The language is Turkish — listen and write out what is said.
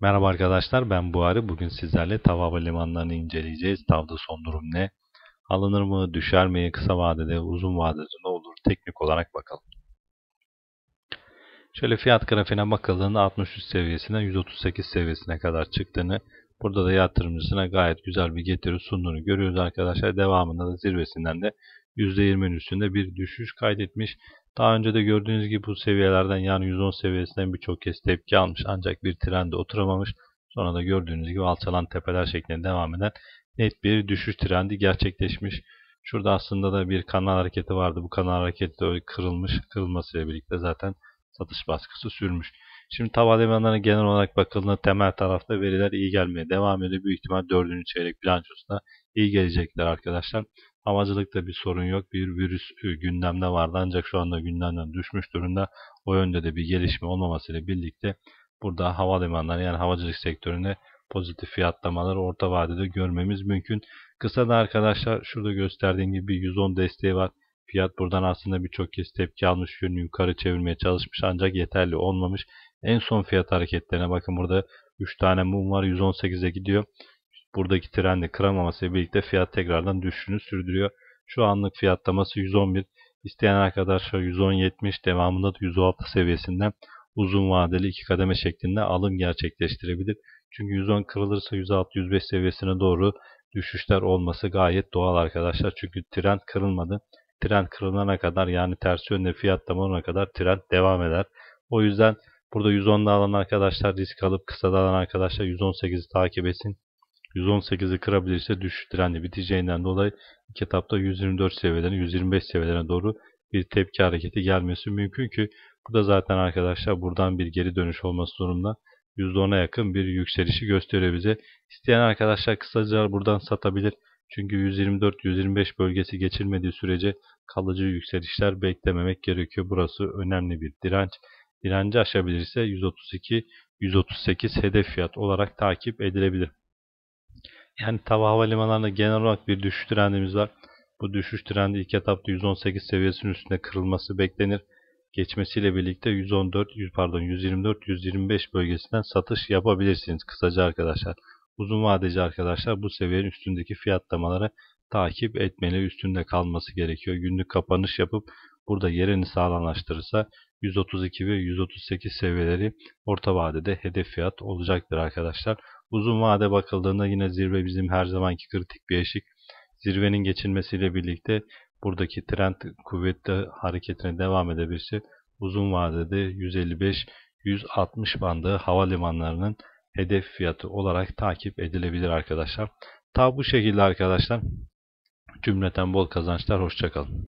Merhaba arkadaşlar ben Buhari. Bugün sizlerle TAV havalimanlarını inceleyeceğiz. TAV'da son durum ne? Alınır mı, düşer mi, kısa vadede, uzun vadede ne olur? Teknik olarak bakalım. Şöyle fiyat grafiğine bakıldığında 63 seviyesinden 138 seviyesine kadar çıktığını, burada da yatırımcısına gayet güzel bir getiri sunduğunu görüyoruz arkadaşlar. Devamında da zirvesinden de %20'nin üstünde bir düşüş kaydetmiş. Daha önce de gördüğünüz gibi bu seviyelerden yani 110 seviyesinden birçok kez tepki almış ancak bir trende oturamamış. Sonra da gördüğünüz gibi alçalan tepeler şeklinde devam eden net bir düşüş trendi gerçekleşmiş. Şurada aslında da bir kanal hareketi vardı. Bu kanal hareketi de kırılmış. Kırılmasıyla birlikte zaten satış baskısı sürmüş. Şimdi tav elemanlarına genel olarak bakıldığında temel tarafta veriler iyi gelmeye devam ediyor. Büyük ihtimal 4. çeyrek bilançosuna iyi gelecekler arkadaşlar. Havacılıkta bir sorun yok. Bir virüs e, gündemde vardı ancak şu anda gündemden düşmüş durumda. O yönde de bir gelişme olmamasıyla birlikte burada havalimanları yani havacılık sektöründe pozitif fiyatlamaları orta vadede görmemiz mümkün. Kısa da arkadaşlar şurada gösterdiğim gibi 110 desteği var. Fiyat buradan aslında birçok kez tepki almış yönünü yukarı çevirmeye çalışmış ancak yeterli olmamış. En son fiyat hareketlerine bakın burada 3 tane mum var 118'e gidiyor buradaki trendi kıramamasıyla birlikte fiyat tekrardan düşüşünü sürdürüyor. Şu anlık fiyatlaması 111. İsteyen arkadaşlar 110.70 devamında da 106 seviyesinden uzun vadeli iki kademe şeklinde alım gerçekleştirebilir. Çünkü 110 kırılırsa 106-105 seviyesine doğru düşüşler olması gayet doğal arkadaşlar. Çünkü trend kırılmadı. Trend kırılana kadar yani ters yönde fiyatlamana kadar trend devam eder. O yüzden burada 110'da alan arkadaşlar risk alıp kısa alan arkadaşlar 118'i takip etsin. 118'i kırabilirse düşüş trendi biteceğinden dolayı iki etapta 124 seviyelerine 125 seviyelerine doğru bir tepki hareketi gelmesi mümkün ki bu da zaten arkadaşlar buradan bir geri dönüş olması durumunda %10'a yakın bir yükselişi gösteriyor bize. İsteyen arkadaşlar kısaca buradan satabilir. Çünkü 124-125 bölgesi geçilmediği sürece kalıcı yükselişler beklememek gerekiyor. Burası önemli bir direnç. Direnci aşabilirse 132-138 hedef fiyat olarak takip edilebilir. Yani Tava havalimanlarında genel olarak bir düşüş trendimiz var. Bu düşüş trendi ilk etapta 118 seviyesinin üstünde kırılması beklenir. Geçmesiyle birlikte 114, pardon 124, 125 bölgesinden satış yapabilirsiniz kısaca arkadaşlar. Uzun vadeci arkadaşlar bu seviyenin üstündeki fiyatlamaları takip etmeli. Üstünde kalması gerekiyor. Günlük kapanış yapıp burada yerini sağlamlaştırırsa 132 ve 138 seviyeleri orta vadede hedef fiyat olacaktır arkadaşlar. Uzun vade bakıldığında yine zirve bizim her zamanki kritik bir eşik. Zirvenin geçilmesiyle birlikte buradaki trend kuvvetli hareketine devam edebilirse uzun vadede 155-160 bandı havalimanlarının hedef fiyatı olarak takip edilebilir arkadaşlar. Ta bu şekilde arkadaşlar. Cümleten bol kazançlar. Hoşçakalın.